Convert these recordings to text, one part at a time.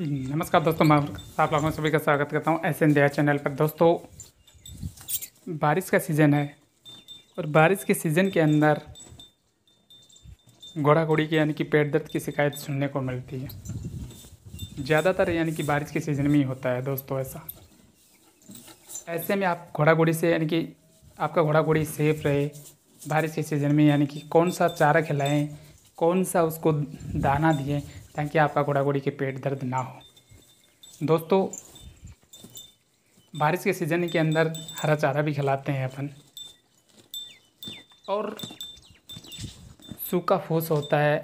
नमस्कार दोस्तों मैं आप लोगों सभी का स्वागत करता हूँ एस एन दया चैनल पर दोस्तों बारिश का सीज़न है और बारिश के सीज़न के अंदर घोड़ा घोड़ी के यानी कि पेट दर्द की शिकायत सुनने को मिलती है ज़्यादातर यानी कि बारिश के सीज़न में ही होता है दोस्तों ऐसा ऐसे में आप घोड़ा घोड़ी से यानी कि आपका घोड़ा घोड़ी सेफ रहे बारिश के सीज़न में यानी कि कौन सा चारा खिलाएँ कौन सा उसको दाना दिए ताकि आपका घोड़ा घोड़ी के पेट दर्द ना हो दोस्तों बारिश के सीज़न के अंदर हरा चारा भी खिलाते हैं अपन और सूखा फूस होता है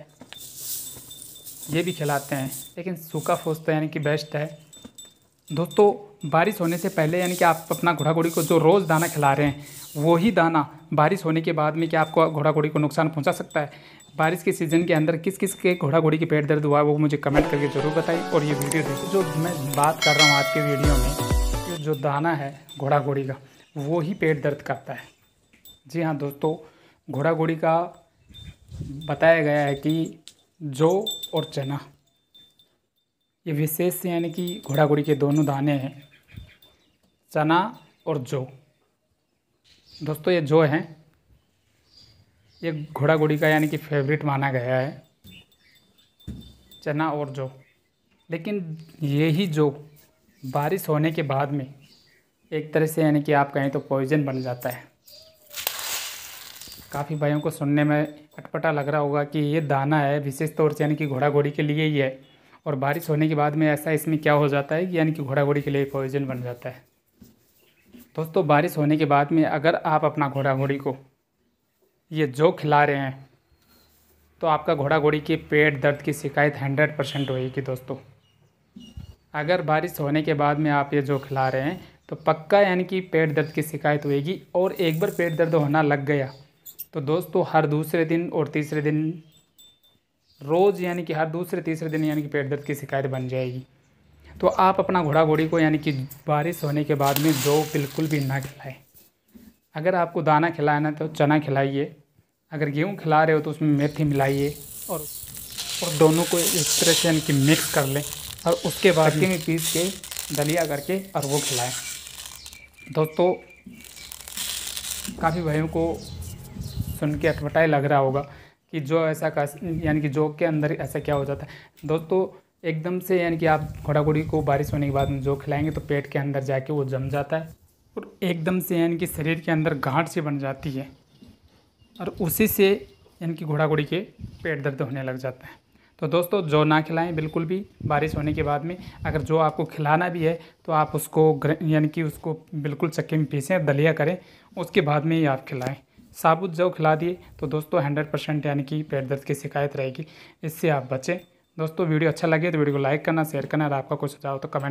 ये भी खिलाते हैं लेकिन सूखा फूस तो यानी कि बेस्ट है दोस्तों बारिश होने से पहले यानी कि आप अपना घोड़ा घोड़ी को जो रोज़ दाना खिला रहे हैं वही दाना बारिश होने के बाद में क्या आपको घोड़ा घोड़ी को नुकसान पहुंचा सकता है बारिश के सीज़न के अंदर किस किस के घोड़ा घोड़ी के पेट दर्द हुआ वो मुझे कमेंट करके ज़रूर बताएं और ये वीडियो देखो जो मैं बात कर रहा हूँ आज के वीडियो में जो दाना है घोड़ा घोड़ी का वो ही पेट दर्द करता है जी हाँ दोस्तों घोड़ा घोड़ी का बताया गया है कि जौ और चना ये विशेष यानी कि घोड़ा घोड़ी के दोनों दाने हैं चना और जौ दोस्तों ये जो है ये घोड़ा घोड़ी का यानी कि फेवरेट माना गया है चना और जौ लेकिन ये ही जो बारिश होने के बाद में एक तरह से यानी कि आप कहें तो पॉइजन बन जाता है काफ़ी भाइयों को सुनने में अटपटा लग रहा होगा कि ये दाना है विशेष तौर से यानी कि घोड़ा घोड़ी के लिए ही है और बारिश होने के बाद में ऐसा इसमें क्या हो जाता है कि यानी कि घोड़ा घोड़ी के लिए पॉइजन बन जाता है दोस्तों बारिश होने के बाद में अगर आप अपना घोड़ा घोड़ी को ये जो खिला रहे हैं तो आपका घोड़ा घोड़ी के पेट दर्द की शिकायत हंड्रेड परसेंट होएगी दोस्तों अगर बारिश होने के बाद में आप ये जो खिला रहे हैं तो पक्का यानी कि पेट दर्द की शिकायत होएगी और एक बार पेट दर्द होना लग गया तो दोस्तों हर दूसरे दिन और तीसरे दिन रोज़ यानी कि हर दूसरे तीसरे दिन यानी कि पेट दर्द की शिकायत बन जाएगी तो आप अपना घोड़ा घोड़ी को यानी कि बारिश होने के बाद में जो बिल्कुल भी ना खिलाएं अगर आपको दाना खिलाना तो चना खिलाइए अगर गेहूँ खिला रहे हो तो उसमें मेथी मिलाइए और और दोनों को इस तरह से यानी कि मिक्स कर लें और उसके बाद में पीस के दलिया करके और वो खिलाएं दोस्तों काफ़ी भाइयों को सुन के अटपटाई लग रहा होगा कि जो ऐसा यानी कि जोक के अंदर ऐसा क्या हो जाता है दोस्तों एकदम से यानी कि आप घोड़ा घोड़ी को बारिश होने के बाद में जो खिलाएंगे तो पेट के अंदर जाके वो जम जाता है और एकदम से यानी कि शरीर के अंदर गांठ सी बन जाती है और उसी से यानी कि घोड़ा घोड़ी के पेट दर्द होने लग जाता है तो दोस्तों जो ना खिलाएं बिल्कुल भी बारिश होने के बाद में अगर जो आपको खिलाना भी है तो आप उसको यानी कि उसको बिल्कुल चक्के में पीसें दलिया करें उसके बाद में ही आप खिलाएं साबुत जो खिला दिए तो दोस्तों हंड्रेड परसेंट यानी कि पेट दर्द की शिकायत रहेगी इससे आप बचें दोस्तों वीडियो अच्छा लगे तो वीडियो को लाइक करना शेयर करना और आपका कोई सुझाव तो कमेंट